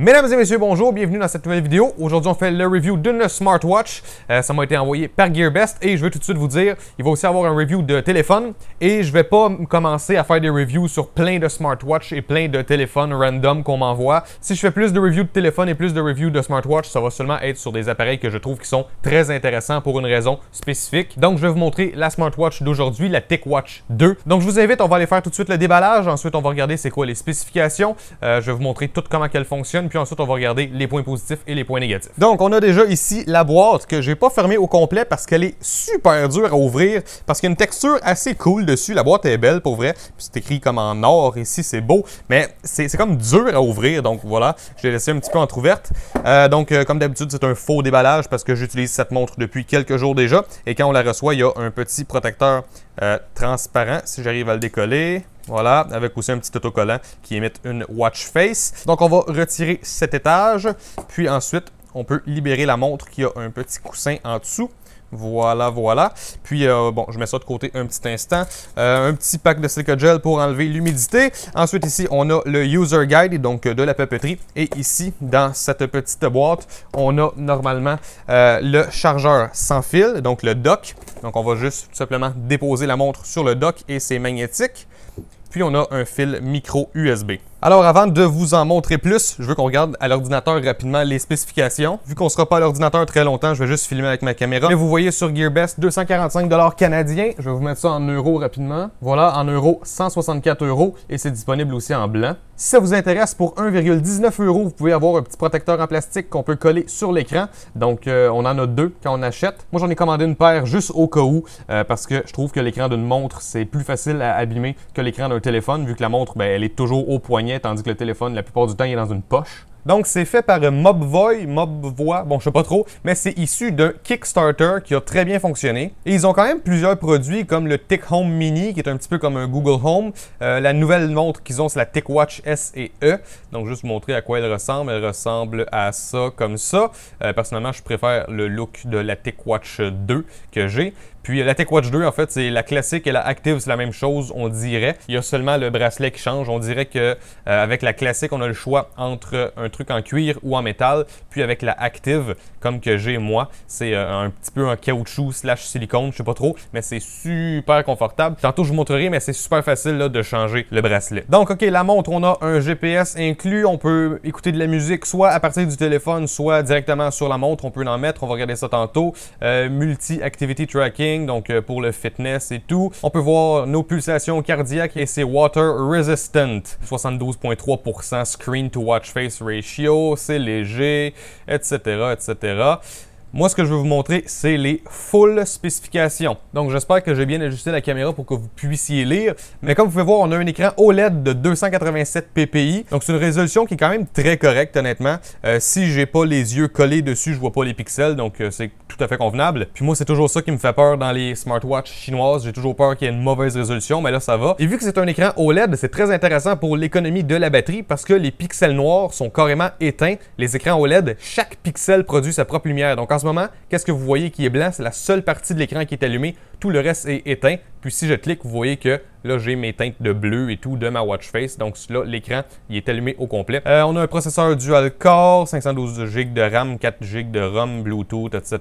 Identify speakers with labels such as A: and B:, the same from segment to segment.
A: Mesdames et messieurs, bonjour, bienvenue dans cette nouvelle vidéo. Aujourd'hui, on fait le review d'une smartwatch. Euh, ça m'a été envoyé par GearBest et je veux tout de suite vous dire, il va aussi avoir un review de téléphone et je vais pas commencer à faire des reviews sur plein de smartwatch et plein de téléphones random qu'on m'envoie. Si je fais plus de reviews de téléphone et plus de reviews de smartwatch, ça va seulement être sur des appareils que je trouve qui sont très intéressants pour une raison spécifique. Donc, je vais vous montrer la smartwatch d'aujourd'hui, la TechWatch 2. Donc, je vous invite, on va aller faire tout de suite le déballage. Ensuite, on va regarder c'est quoi les spécifications. Euh, je vais vous montrer tout comment elle fonctionne puis ensuite on va regarder les points positifs et les points négatifs. Donc on a déjà ici la boîte que je j'ai pas fermée au complet parce qu'elle est super dure à ouvrir, parce qu'il y a une texture assez cool dessus, la boîte est belle pour vrai, puis c'est écrit comme en or ici, c'est beau, mais c'est comme dur à ouvrir, donc voilà, je l'ai laissé un petit peu entrouverte. Euh, donc euh, comme d'habitude, c'est un faux déballage parce que j'utilise cette montre depuis quelques jours déjà, et quand on la reçoit, il y a un petit protecteur euh, transparent, si j'arrive à le décoller. Voilà, avec aussi un petit autocollant qui émet une watch face. Donc on va retirer cet étage, puis ensuite on peut libérer la montre qui a un petit coussin en dessous. Voilà, voilà. Puis, euh, bon, je mets ça de côté un petit instant. Euh, un petit pack de silica gel pour enlever l'humidité. Ensuite, ici, on a le user guide, donc de la papeterie. Et ici, dans cette petite boîte, on a normalement euh, le chargeur sans fil, donc le dock. Donc, on va juste tout simplement déposer la montre sur le dock et c'est magnétique. Puis on a un fil micro USB. Alors avant de vous en montrer plus, je veux qu'on regarde à l'ordinateur rapidement les spécifications. Vu qu'on sera pas à l'ordinateur très longtemps, je vais juste filmer avec ma caméra. Mais vous voyez sur GearBest 245 canadiens. Je vais vous mettre ça en euros rapidement. Voilà, en euros 164 euros et c'est disponible aussi en blanc. Si ça vous intéresse, pour 1,19 euros, vous pouvez avoir un petit protecteur en plastique qu'on peut coller sur l'écran. Donc, euh, on en a deux quand on achète. Moi, j'en ai commandé une paire juste au cas où, euh, parce que je trouve que l'écran d'une montre, c'est plus facile à abîmer que l'écran d'un téléphone, vu que la montre, ben, elle est toujours au poignet tandis que le téléphone, la plupart du temps, il est dans une poche. Donc, c'est fait par Mobvoi, euh, Mobvoi, bon, je sais pas trop, mais c'est issu d'un Kickstarter qui a très bien fonctionné. Et ils ont quand même plusieurs produits comme le Tick Home Mini, qui est un petit peu comme un Google Home. Euh, la nouvelle montre qu'ils ont, c'est la Tick Watch S et E. Donc, juste montrer à quoi elle ressemble. Elle ressemble à ça, comme ça. Euh, personnellement, je préfère le look de la Tick Watch 2 que j'ai. Puis la Tech Watch 2, en fait, c'est la classique et la active, c'est la même chose, on dirait. Il y a seulement le bracelet qui change. On dirait que euh, avec la classique, on a le choix entre euh, un truc en cuir ou en métal. Puis avec la active, comme que j'ai moi, c'est euh, un petit peu un caoutchouc slash silicone, je sais pas trop, mais c'est super confortable. Tantôt je vous montrerai, mais c'est super facile de changer le bracelet. Donc ok, la montre, on a un GPS inclus. On peut écouter de la musique soit à partir du téléphone, soit directement sur la montre. On peut en mettre. On va regarder ça tantôt. Multi-activity tracking donc euh, pour le fitness et tout. On peut voir nos pulsations cardiaques et c'est water resistant. 72,3% screen to watch face ratio, c'est léger, etc., etc. Moi, ce que je veux vous montrer, c'est les full spécifications. Donc, j'espère que j'ai bien ajusté la caméra pour que vous puissiez lire. Mais comme vous pouvez voir, on a un écran OLED de 287 ppi. Donc, c'est une résolution qui est quand même très correcte, honnêtement. Euh, si j'ai pas les yeux collés dessus, je vois pas les pixels, donc euh, c'est tout à fait convenable. Puis moi, c'est toujours ça qui me fait peur dans les smartwatches chinoises. J'ai toujours peur qu'il y ait une mauvaise résolution, mais là, ça va. Et vu que c'est un écran OLED, c'est très intéressant pour l'économie de la batterie parce que les pixels noirs sont carrément éteints. Les écrans OLED, chaque pixel produit sa propre lumière. Donc, en ce moment, qu'est-ce que vous voyez qui est blanc? C'est la seule partie de l'écran qui est allumée. Tout le reste est éteint. Puis si je clique, vous voyez que Là, j'ai mes teintes de bleu et tout de ma watch face. Donc là, l'écran, il est allumé au complet. Euh, on a un processeur dual core, 512 Go de RAM, 4 Go de ROM, Bluetooth, etc.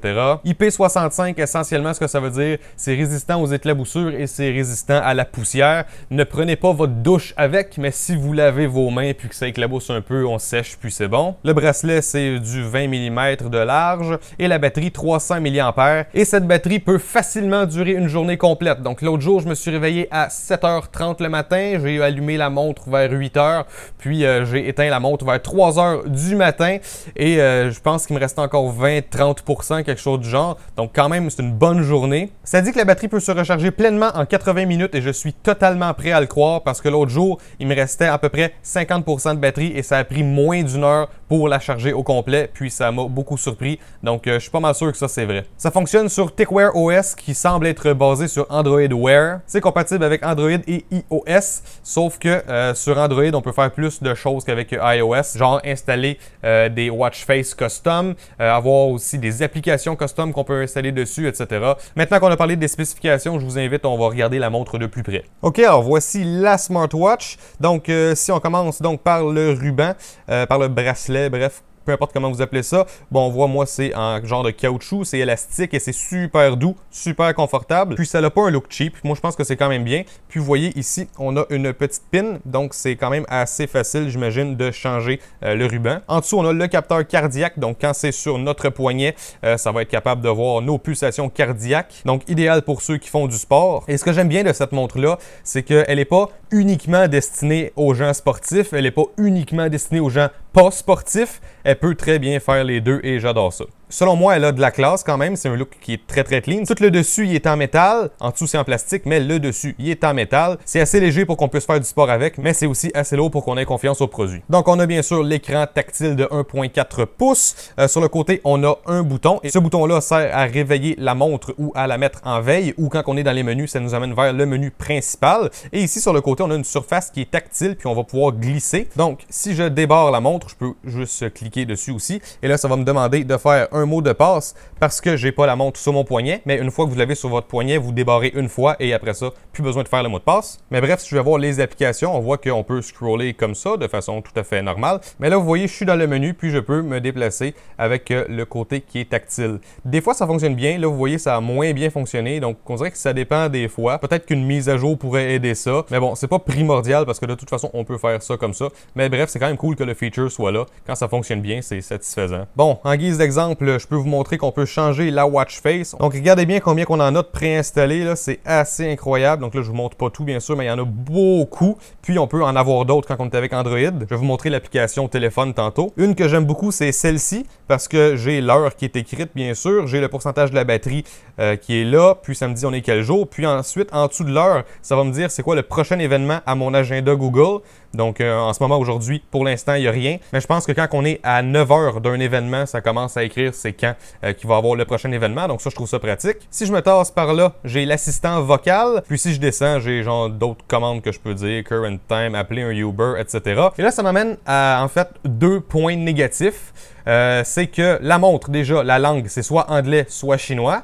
A: IP65, essentiellement, ce que ça veut dire, c'est résistant aux éclaboussures et c'est résistant à la poussière. Ne prenez pas votre douche avec, mais si vous lavez vos mains puis que ça éclabousse un peu, on sèche puis c'est bon. Le bracelet, c'est du 20 mm de large et la batterie 300 mAh. Et cette batterie peut facilement durer une journée complète. Donc l'autre jour, je me suis réveillé à 7 7h30 le matin. J'ai allumé la montre vers 8h, puis euh, j'ai éteint la montre vers 3h du matin. Et euh, je pense qu'il me restait encore 20-30%, quelque chose du genre. Donc quand même, c'est une bonne journée. Ça dit que la batterie peut se recharger pleinement en 80 minutes et je suis totalement prêt à le croire parce que l'autre jour, il me restait à peu près 50% de batterie et ça a pris moins d'une heure pour la charger au complet. Puis ça m'a beaucoup surpris. Donc euh, je suis pas mal sûr que ça c'est vrai. Ça fonctionne sur TechWare OS qui semble être basé sur Android Wear. C'est compatible avec Android Android et iOS. Sauf que euh, sur Android, on peut faire plus de choses qu'avec euh, iOS, genre installer euh, des watch face custom, avoir aussi des applications custom qu'on peut installer dessus, etc. Maintenant qu'on a parlé des spécifications, je vous invite, on va regarder la montre de plus près. OK, alors voici la smartwatch. Donc, si on commence donc par le ruban, par le bracelet, bref, peu importe comment vous appelez ça. Bon, on voit, moi, c'est un genre de caoutchouc, c'est élastique et c'est super doux, super confortable. Puis ça n'a pas un look cheap. Moi, je pense que c'est quand même bien. Puis vous voyez ici, on a une petite pin, donc c'est quand même assez facile, j'imagine, de changer euh, le ruban. En dessous, on a le capteur cardiaque, donc quand c'est sur notre poignet, euh, ça va être capable de voir nos pulsations cardiaques. Donc idéal pour ceux qui font du sport. Et ce que j'aime bien de cette montre-là, c'est qu'elle n'est pas uniquement destinée aux gens sportifs, elle n'est pas uniquement destinée aux gens sportif, elle peut très bien faire les deux et j'adore ça selon moi, elle a de la classe quand même. C'est un look qui est très très clean. Tout le dessus, il est en métal. En dessous, c'est en plastique, mais le dessus, il est en métal. C'est assez léger pour qu'on puisse faire du sport avec, mais c'est aussi assez lourd pour qu'on ait confiance au produit. Donc, on a bien sûr l'écran tactile de 1.4 pouces. Euh, sur le côté, on a un bouton. Et ce bouton-là sert à réveiller la montre ou à la mettre en veille ou quand on est dans les menus, ça nous amène vers le menu principal. Et ici, sur le côté, on a une surface qui est tactile puis on va pouvoir glisser. Donc, si je débarre la montre, je peux juste cliquer dessus aussi. Et là, ça va me demander de faire un mot de passe parce que j'ai pas la montre sur mon poignet, mais une fois que vous l'avez sur votre poignet, vous débarrez une fois et après ça, plus besoin de faire le mot de passe. Mais bref, si je vais voir les applications, on voit qu'on peut scroller comme ça de façon tout à fait normale. Mais là, vous voyez, je suis dans le menu, puis je peux me déplacer avec euh, le côté qui est tactile. Des fois, ça fonctionne bien. Là, vous voyez, ça a moins bien fonctionné. Donc, on dirait que ça dépend des fois. Peut-être qu'une mise à jour pourrait aider ça. Mais bon, c'est pas primordial parce que de toute façon, on peut faire ça comme ça. Mais bref, c'est quand même cool que le feature soit là. Quand ça fonctionne bien, c'est satisfaisant. Bon, en guise d'exemple, je peux vous montrer qu'on peut changer la watch face. Donc regardez bien combien qu'on en a de préinstallés, là, c'est assez incroyable. Donc là, je vous montre pas tout bien sûr, mais il y en a beaucoup. Puis on peut en avoir d'autres quand on est avec Android. Je vais vous montrer l'application téléphone tantôt. Une que j'aime beaucoup, c'est celle-ci parce que j'ai l'heure qui est écrite bien sûr, j'ai le pourcentage de la batterie euh, qui est là, puis ça me dit on est quel jour, puis ensuite en dessous de l'heure, ça va me dire c'est quoi le prochain événement à mon agenda Google. Donc euh, en ce moment aujourd'hui, pour l'instant, il n'y a rien, mais je pense que quand on est à 9 heures d'un événement, ça commence à écrire c'est quand euh, qui va avoir le prochain événement. Donc ça, je trouve ça pratique. Si je me tasse par là, j'ai l'assistant vocal. Puis si je descends, j'ai genre d'autres commandes que je peux dire, current time, appeler un Uber, etc. Et là, ça m'amène à en fait deux points négatifs. Euh, c'est que la montre, déjà, la langue, c'est soit anglais, soit chinois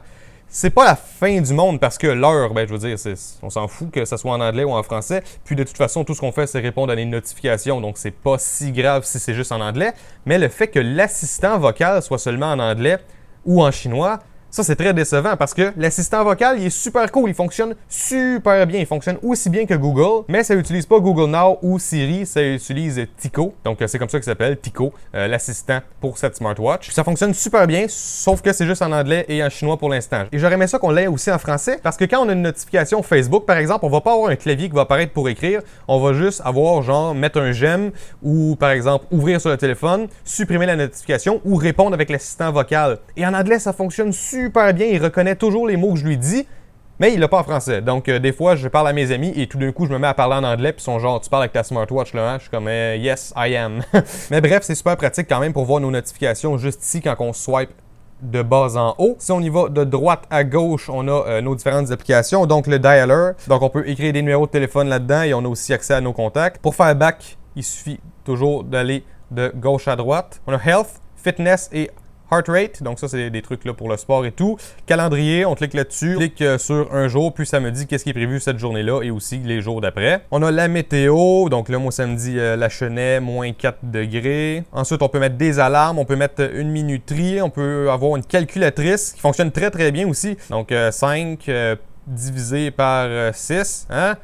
A: c'est pas la fin du monde parce que l'heure, ben, je veux dire, on s'en fout que ça soit en anglais ou en français. Puis de toute façon, tout ce qu'on fait, c'est répondre à des notifications, donc c'est pas si grave si c'est juste en anglais. Mais le fait que l'assistant vocal soit seulement en anglais ou en chinois, ça, c'est très décevant parce que l'assistant vocal, il est super cool. Il fonctionne super bien. Il fonctionne aussi bien que Google, mais ça n'utilise pas Google Now ou Siri. Ça utilise Tico. Donc, euh, c'est comme ça qu'il s'appelle, Tico, euh, l'assistant pour cette smartwatch. Ça fonctionne super bien, sauf que c'est juste en anglais et en chinois pour l'instant. Et j'aurais aimé ça qu'on l'ait aussi en français parce que quand on a une notification Facebook, par exemple, on va pas avoir un clavier qui va apparaître pour écrire. On va juste avoir genre mettre un j'aime ou par exemple ouvrir sur le téléphone, supprimer la notification ou répondre avec l'assistant vocal. Et en anglais, ça fonctionne super super bien, il reconnaît toujours les mots que je lui dis, mais il l'a pas en français. Donc, euh, des fois, je parle à mes amis et tout d'un coup, je me mets à parler en anglais, puis ils sont genre, tu parles avec ta smartwatch là, hein? je suis comme, euh, yes, I am. mais bref, c'est super pratique quand même pour voir nos notifications juste ici quand on swipe de bas en haut. Si on y va de droite à gauche, on a euh, nos différentes applications, donc le dialer. Donc on peut écrire des numéros de téléphone là-dedans et on a aussi accès à nos contacts. Pour faire back, il suffit toujours d'aller de gauche à droite. On a health, fitness et Heart rate, donc ça, c'est des trucs là pour le sport et tout. Calendrier, on clique là-dessus, clique euh, sur un jour, puis ça me dit qu'est-ce qui est prévu cette journée-là et aussi les jours d'après. On a la météo, donc là, moi, ça me dit euh, la chenille, moins 4 degrés. Ensuite, on peut mettre des alarmes, on peut mettre une minuterie, on peut avoir une calculatrice qui fonctionne très, très bien aussi. Donc, 5 euh, divisé par 6, hein?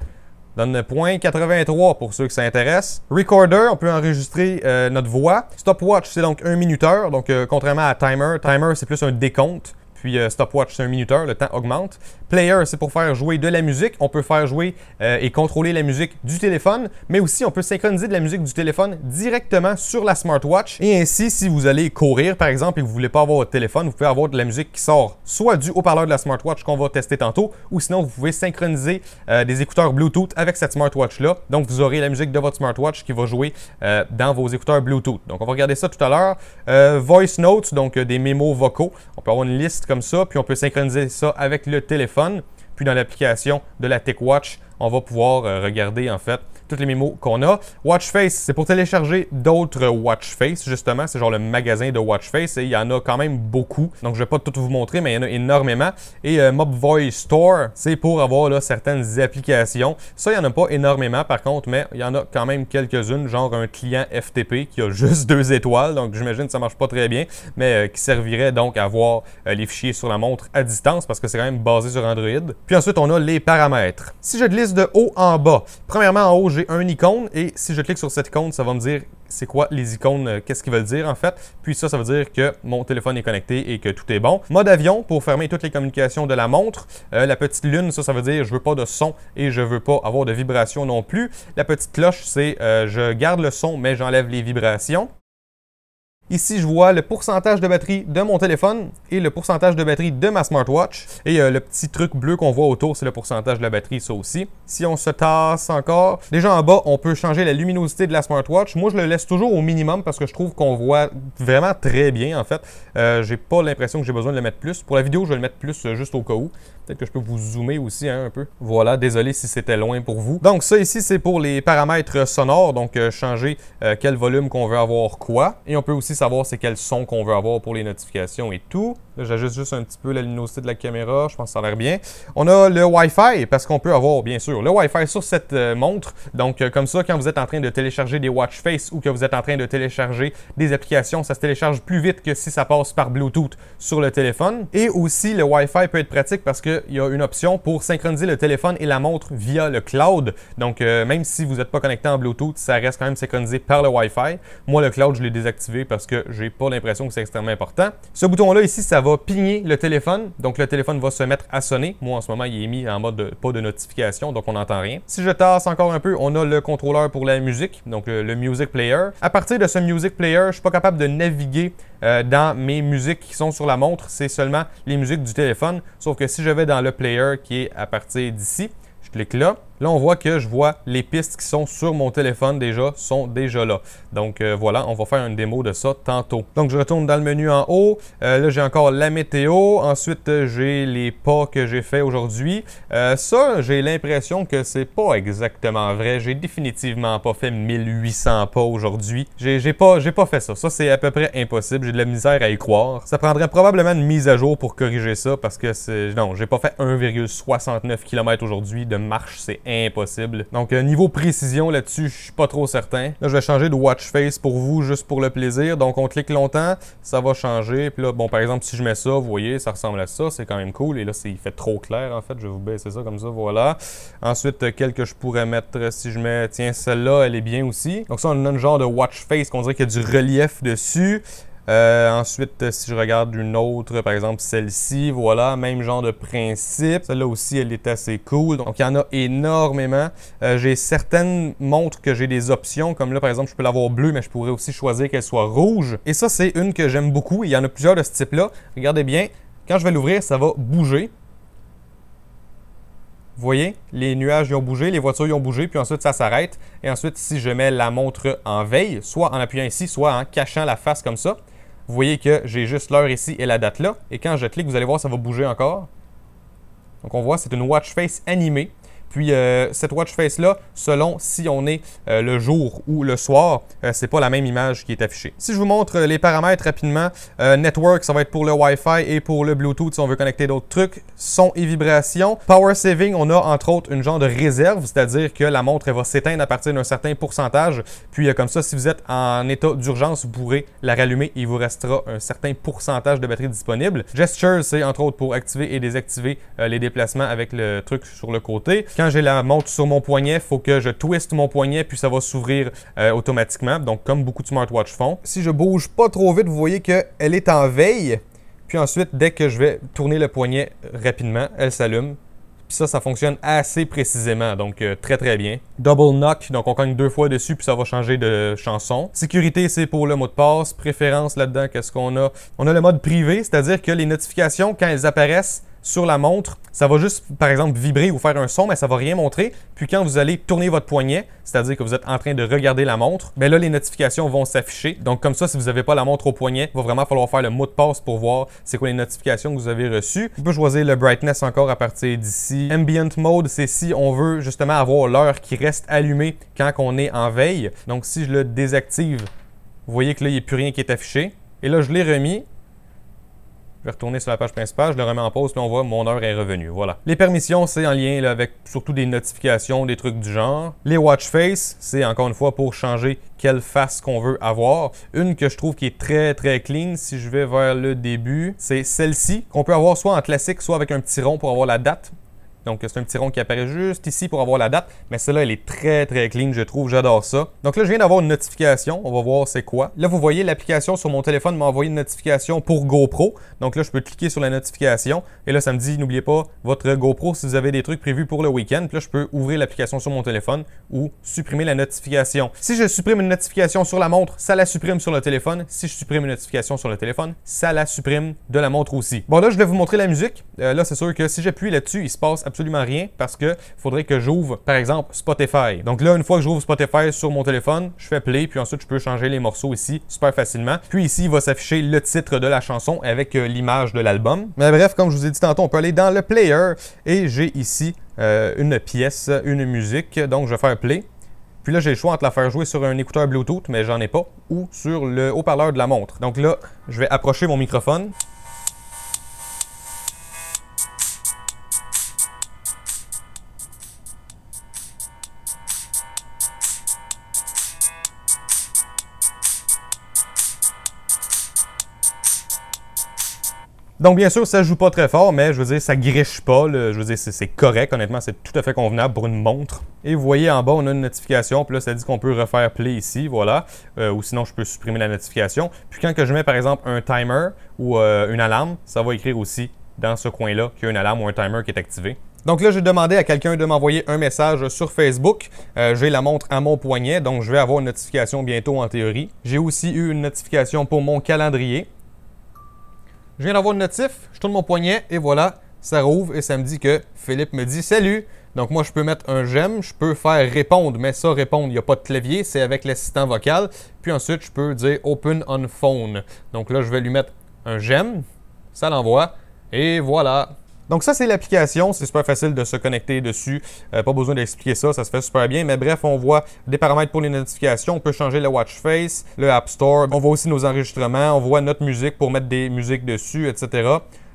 A: donne 83 pour ceux qui s'intéressent. Recorder, on peut enregistrer euh, notre voix. Stopwatch, c'est donc un minuteur, donc euh, contrairement à timer, timer c'est plus un décompte. Puis euh, stopwatch, c'est un minuteur, le temps augmente. Player, c'est pour faire jouer de la musique. On peut faire jouer euh, et contrôler la musique du téléphone, mais aussi on peut synchroniser de la musique du téléphone directement sur la smartwatch. Et ainsi, si vous allez courir, par exemple, et que vous voulez pas avoir votre téléphone, vous pouvez avoir de la musique qui sort soit du haut-parleur de la smartwatch qu'on va tester tantôt, ou sinon vous pouvez synchroniser euh, des écouteurs Bluetooth avec cette smartwatch-là. Donc vous aurez la musique de votre smartwatch qui va jouer euh, dans vos écouteurs Bluetooth. Donc on va regarder ça tout à l'heure. voice notes, donc des mémos vocaux. On peut avoir une liste comme ça, puis on peut synchroniser ça avec le téléphone. Puis dans l'application de la TechWatch, on va pouvoir euh, regarder en fait toutes les mémos qu'on a. Watch Face, c'est pour télécharger d'autres Watch Face, justement. C'est genre le magasin de Watchface et il y en a quand même beaucoup. Donc, je vais pas tout vous montrer, mais il y en a énormément. Et euh, mob Mobvoi Store, c'est pour avoir certaines applications. Ça, il n'y en a pas énormément, par contre, mais il y en a quand même quelques-unes, genre un client FTP qui a juste deux étoiles. Donc, j'imagine que ça marche pas très bien, mais euh, qui servirait donc à voir euh, les fichiers sur la montre à distance parce que c'est quand même basé sur Android. Puis ensuite, on a les paramètres. Si je glisse de haut en bas, premièrement en haut, j'ai un icône et si je clique sur cette icône, ça va me dire c'est quoi les icônes, euh, qu'est-ce qu'ils veulent dire en fait. Puis ça, ça veut dire que mon téléphone est connecté et que tout est bon. Mode avion pour fermer toutes les communications de la montre. Euh, la petite lune, ça, ça veut dire je veux pas de son et je veux pas avoir de vibrations non plus. La petite cloche, c'est euh, je garde le son mais j'enlève les vibrations. Ici, je vois le pourcentage de batterie de mon téléphone et le pourcentage de batterie de ma smartwatch. Et euh, le petit truc bleu qu'on voit autour, c'est le pourcentage de la batterie, ça aussi. Si on se tasse encore, déjà en bas, on peut changer la luminosité de la smartwatch. Moi, je le laisse toujours au minimum parce que je trouve qu'on voit vraiment très bien, en fait. Je euh, j'ai pas l'impression que j'ai besoin de le mettre plus. Pour la vidéo, je vais le mettre plus euh, juste au cas où. Peut-être que je peux vous zoomer aussi hein, un peu. Voilà, désolé si c'était loin pour vous. Donc ça ici, c'est pour les paramètres sonores, donc euh, changer euh, quel volume qu'on veut avoir quoi. Et on peut aussi savoir c'est quel son qu'on veut avoir pour les notifications et tout j'ajuste juste un petit peu la luminosité de la caméra. Je pense que ça a l'air bien. On a le Wi-Fi parce qu'on peut avoir, bien sûr, le Wi-Fi sur cette euh, montre. Donc, euh, comme ça, quand vous êtes en train de télécharger des watch face ou que vous êtes en train de télécharger des applications, ça se télécharge plus vite que si ça passe par Bluetooth sur le téléphone. Et aussi, le Wi-Fi peut être pratique parce qu'il y a une option pour synchroniser le téléphone et la montre via le cloud. Donc, euh, même si vous n'êtes pas connecté en Bluetooth, ça reste quand même synchronisé par le Wi-Fi. Moi, le cloud, je l'ai désactivé parce que j'ai pas l'impression que c'est extrêmement important. Ce bouton-là ici, ça va pigner le téléphone. Donc, le téléphone va se mettre à sonner. Moi, en ce moment, il est mis en mode pas de notification, donc on n'entend rien. Si je tasse encore un peu, on a le contrôleur pour la musique, donc euh, le, music player. À partir de ce music player, je suis pas capable de naviguer euh, dans mes musiques qui sont sur la montre. C'est seulement les musiques du téléphone. Sauf que si je vais dans le player qui est à partir d'ici, je clique là. Là, on voit que je vois les pistes qui sont sur mon téléphone déjà, sont déjà là. Donc euh, voilà, on va faire une démo de ça tantôt. Donc je retourne dans le menu en haut. Euh, là, j'ai encore la météo. Ensuite, euh, j'ai les pas que j'ai fait aujourd'hui. ça, j'ai l'impression que c'est pas exactement vrai. J'ai définitivement pas fait 1800 pas aujourd'hui. J'ai pas, pas fait ça. Ça, c'est à peu près impossible. J'ai de la misère à y croire. Ça prendrait probablement une mise à jour pour corriger ça parce que c'est... Non, j'ai pas fait 1,69 km aujourd'hui de marche. C'est impossible. Donc, euh, niveau précision là-dessus, je suis pas trop certain. Là, je vais changer de watch face pour vous, juste pour le plaisir. Donc, on clique longtemps, ça va changer. Puis là, bon, par exemple, si je mets ça, vous voyez, ça ressemble à ça. C'est quand même cool. Et là, il fait trop clair, en fait. Je vais vous baisser ça comme ça, voilà. Ensuite, euh, quel que je pourrais mettre si je mets, tiens, celle-là, elle est bien aussi. Donc, ça, on a un genre de watch face qu'on dirait qu'il y a du relief dessus. Euh, ensuite, euh, si je regarde une autre, par exemple celle-ci, voilà, même genre de principe. Celle-là aussi, elle est assez cool. Donc, il y en a énormément. Euh, j'ai certaines montres que j'ai des options, comme là, par exemple, je peux l'avoir bleue, mais je pourrais aussi choisir qu'elle soit rouge. Et ça, c'est une que j'aime beaucoup. Il y en a plusieurs de ce type-là. Regardez bien, quand je vais l'ouvrir, ça va bouger. Vous voyez, les nuages ils ont bougé, les voitures ils ont bougé, puis ensuite ça s'arrête. Et ensuite, si je mets la montre en veille, soit en appuyant ici, soit en cachant la face comme ça, vous voyez que j'ai juste l'heure ici et la date là. Et quand je clique, vous allez voir, ça va bouger encore. Donc on voit, c'est une watch face animée. Puis euh, cette watch face-là, selon si on est euh, le jour ou le soir, euh, c'est pas la même image qui est affichée. Si je vous montre euh, les paramètres rapidement, network, ça va être pour le Wi-Fi et pour le Bluetooth si on veut connecter d'autres trucs, son et vibration. Power saving, on a entre autres une genre de réserve, c'est-à-dire que la montre elle va s'éteindre à partir d'un certain pourcentage. Puis comme ça, si vous êtes en état d'urgence, vous pourrez la rallumer et il vous restera un certain pourcentage de batterie disponible. Gestures, c'est entre autres pour activer et désactiver les déplacements avec le truc sur le côté. Quand j'ai la montre sur mon poignet, il faut que je twiste mon poignet, puis ça va s'ouvrir euh, automatiquement. Donc, comme beaucoup de smartwatch font. Si je bouge pas trop vite, vous voyez qu'elle est en veille. Puis ensuite, dès que je vais tourner le poignet rapidement, elle s'allume. Puis ça, ça fonctionne assez précisément, donc euh, très très bien. Double knock, donc on cogne deux fois dessus, puis ça va changer de chanson. Sécurité, c'est pour le mot de passe. Préférence là-dedans, qu'est-ce qu'on a On a le mode privé, c'est-à-dire que les notifications, quand elles apparaissent, sur la montre, ça va juste, par exemple, vibrer ou faire un son, mais ça va rien montrer. Puis quand vous allez tourner votre poignet, c'est-à-dire que vous êtes en train de regarder la montre, bien là, les notifications vont s'afficher. Donc comme ça, si vous n'avez pas la montre au poignet, il va vraiment falloir faire le mot de passe pour voir c'est quoi les notifications que vous avez reçues. On peut choisir le brightness encore à partir d'ici. Ambient mode, c'est si on veut justement avoir l'heure qui reste allumée quand on est en veille. Donc si je le désactive, vous voyez que là, il n'y a plus rien qui est affiché. Et là, je l'ai remis. Je vais retourner sur la page principale, je le remets en pause, puis on voit mon heure est revenue. Voilà. Les permissions, c'est en lien avec surtout des notifications, des trucs du genre. Les watch faces, c'est encore une fois pour changer quelle face qu'on veut avoir. Une que je trouve qui est très très clean, si je vais vers le début, c'est celle-ci qu'on peut avoir soit en classique, soit avec un petit rond pour avoir la date. Donc, c'est un petit rond qui apparaît juste ici pour avoir la date. Mais celle-là, elle est très, très clean, je trouve. J'adore ça. Donc là, je viens d'avoir une notification. On va voir c'est quoi. Là, vous voyez, l'application sur mon téléphone m'a envoyé une notification pour GoPro. Donc là, je peux cliquer sur la notification. Et là, ça me dit, n'oubliez pas votre GoPro si vous avez des trucs prévus pour le week-end. Puis là, je peux ouvrir l'application sur mon téléphone ou supprimer la notification. Si je supprime une notification sur la montre, ça la supprime sur le téléphone. Si je supprime une notification sur le téléphone, ça la supprime de la montre aussi. Bon, là, je vais vous montrer la musique. Euh, là, c'est sûr que si j'appuie là-dessus, il se passe absolument absolument rien parce que faudrait que j'ouvre, par exemple, Spotify. Donc là, une fois que j'ouvre Spotify sur mon téléphone, je fais play, puis ensuite je peux changer les morceaux ici super facilement. Puis ici, il va s'afficher le titre de la chanson avec euh, l'image de l'album. Mais bref, comme je vous ai dit tantôt, on peut aller dans le player et j'ai ici euh, une pièce, une musique. Donc je vais faire play. Puis là, j'ai le choix entre la faire jouer sur un écouteur Bluetooth, mais j'en ai pas, ou sur le haut-parleur de la montre. Donc là, je vais approcher mon microphone. Donc, bien sûr, ça joue pas très fort, mais je veux dire, ça griche pas. Je veux dire, c'est correct. Honnêtement, c'est tout à fait convenable pour une montre. Et vous voyez en bas, on a une notification. Puis là, ça dit qu'on peut refaire play ici, voilà. Euh, ou sinon, je peux supprimer la notification. Puis quand que je mets, par exemple, un timer ou euh, une alarme, ça va écrire aussi dans ce coin-là qu'il y a une alarme ou un timer qui est activé. Donc là, j'ai demandé à quelqu'un de m'envoyer un message sur Facebook. Euh, j'ai la montre à mon poignet, donc je vais avoir une notification bientôt en théorie. J'ai aussi eu une notification pour mon calendrier. Je viens d'avoir le notif, je tourne mon poignet et voilà, ça rouvre et ça me dit que Philippe me dit salut. Donc moi, je peux mettre un j'aime, je peux faire répondre, mais ça, répondre, il n'y a pas de clavier, c'est avec l'assistant vocal. Puis ensuite, je peux dire open on phone. Donc là, je vais lui mettre un j'aime, ça l'envoie et voilà, donc ça, c'est l'application. C'est super facile de se connecter dessus. Euh, pas besoin d'expliquer ça, ça se fait super bien. Mais bref, on voit des paramètres pour les notifications. On peut changer le watch face, le App Store. On voit aussi nos enregistrements. On voit notre musique pour mettre des musiques dessus, etc.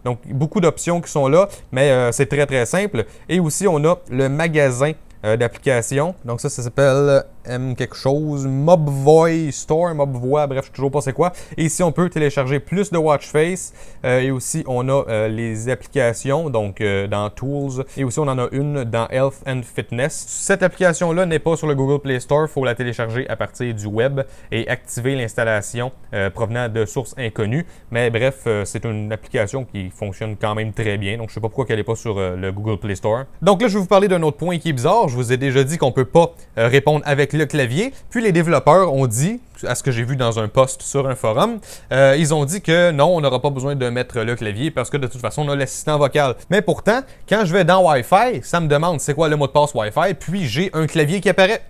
A: Donc beaucoup d'options qui sont là, mais euh, c'est très très simple. Et aussi, on a le magasin euh, d'applications. Donc ça, ça s'appelle M quelque chose, Mobvoy Store, Mobvoy, bref, je sais toujours pas c'est quoi. Et ici, on peut télécharger plus de Watch Face euh, et aussi, on a euh, les applications, donc euh, dans Tools. Et aussi, on en a une dans Health and Fitness. Cette application-là n'est pas sur le Google Play Store. Il faut la télécharger à partir du web et activer l'installation provenant de sources inconnues. Mais bref, c'est une application qui fonctionne quand même très bien. Donc, je sais pas pourquoi elle n'est pas sur le Google Play Store. Donc là, je vais vous parler d'un autre point qui est bizarre. Je vous ai déjà dit qu'on ne peut pas répondre avec le clavier. Puis les développeurs ont dit, à ce que j'ai vu dans un post sur un forum, euh, ils ont dit que non, on n'aura pas besoin de mettre le clavier parce que de toute façon, on a l'assistant vocal. Mais pourtant, quand je vais dans Wi-Fi, ça me demande c'est quoi le mot de passe Wi-Fi, puis j'ai un clavier qui apparaît.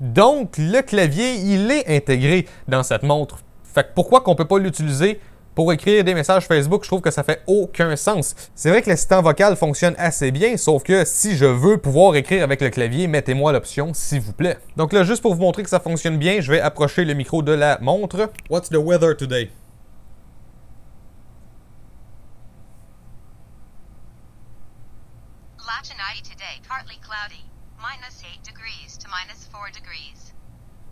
A: Donc, le clavier, il est intégré dans cette montre. Fait que pourquoi qu'on peut pas l'utiliser pour écrire des messages Facebook, je trouve que ça fait aucun sens. C'est vrai que l'assistant vocal fonctionne assez bien, sauf que si je veux pouvoir écrire avec le clavier, mettez-moi l'option s'il vous plaît. Donc là, juste pour vous montrer que ça fonctionne bien, je vais approcher le micro de la montre. What's the weather today? Today, partly cloudy, minus 8 degrees to minus 4 degrees.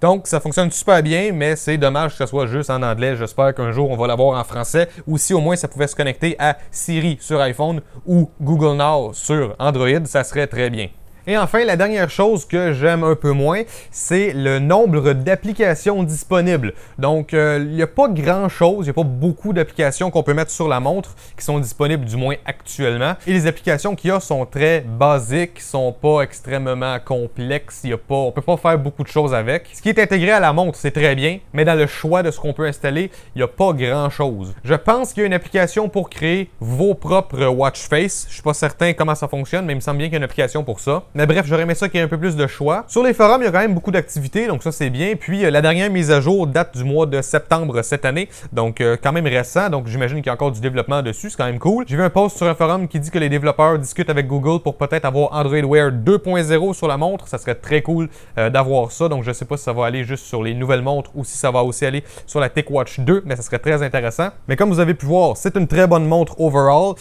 A: Donc, ça fonctionne super bien, mais c'est dommage que ce soit juste en anglais. J'espère qu'un jour, on va l'avoir en français. Ou si au moins ça pouvait se connecter à Siri sur iPhone ou Google Now sur Android, ça serait très bien. Et enfin, la dernière chose que j'aime un peu moins, c'est le nombre d'applications disponibles. Donc, euh, il n'y a pas grand-chose, il n'y a pas beaucoup d'applications qu'on peut mettre sur la montre qui sont disponibles, du moins actuellement. Et les applications qu'il y a sont très basiques, sont pas extrêmement complexes, On y pas, on peut pas faire beaucoup de choses avec. Ce qui est intégré à la montre, c'est très bien, mais dans le choix de ce qu'on peut installer, il n'y a pas grand-chose. Je pense qu'il y a une application pour créer vos propres watch face. Je suis pas certain comment ça fonctionne, mais il me semble bien qu'il y a une application pour ça. Mais bref, j'aurais aimé ça qu'il y ait un peu plus de choix. Sur les forums, il y a quand même beaucoup d'activités, donc ça c'est bien. Puis euh, la dernière mise à jour date du mois de septembre cette année, donc euh, quand même récent, donc j'imagine qu'il y a encore du développement dessus, c'est quand même cool. J'ai vu un post sur un forum qui dit que les développeurs discutent avec Google pour peut-être avoir Android Wear 2.0 sur la montre, ça serait très cool euh, d'avoir ça, donc je sais pas si ça va aller juste sur les nouvelles montres ou si ça va aussi aller sur la TechWatch 2, mais ça serait très intéressant. Mais comme vous avez pu voir, c'est une très bonne montre overall,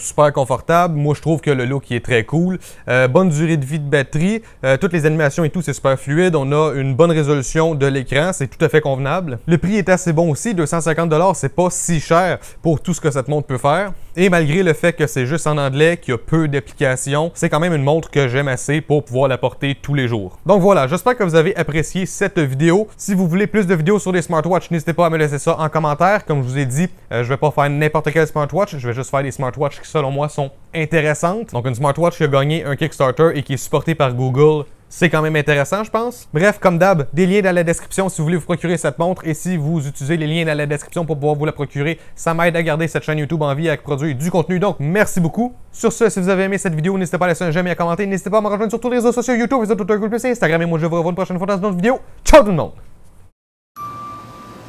A: super confortable, moi je trouve que le look est très cool, bonne durée de vie de batterie, euh, toutes les animations et tout, c'est super fluide. On a une bonne résolution de l'écran, c'est tout à fait convenable. Le prix est assez bon aussi, 250 c'est pas si cher pour tout ce que cette montre peut faire. Et malgré le fait que c'est juste en anglais, qu'il y a peu d'applications, c'est quand même une montre que j'aime assez pour pouvoir la porter tous les jours. Donc voilà, j'espère que vous avez apprécié cette vidéo. Si vous voulez plus de vidéos sur les smartwatches, n'hésitez pas à me laisser ça en commentaire. Comme je vous ai dit, euh, je vais pas faire n'importe quel smartwatch, je vais juste faire des smartwatches qui selon moi sont intéressante. Donc une smartwatch qui a gagné un Kickstarter et qui est supportée par Google, c'est quand même intéressant, je pense. Bref, comme d'hab, des liens dans la description si vous voulez vous procurer cette montre et si vous utilisez les liens dans la description pour pouvoir vous la procurer, ça m'aide à garder cette chaîne YouTube en vie et à produire du contenu. Donc, merci beaucoup. Sur ce, si vous avez aimé cette vidéo, n'hésitez pas à laisser un j'aime et à commenter. N'hésitez pas à me rejoindre sur tous les réseaux sociaux YouTube, Facebook, Twitter, Google+, Instagram. Et moi, je vous revois une prochaine fois dans une autre vidéo. Ciao tout le monde!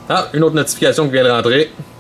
A: Ah, une autre notification qui vient de rentrer.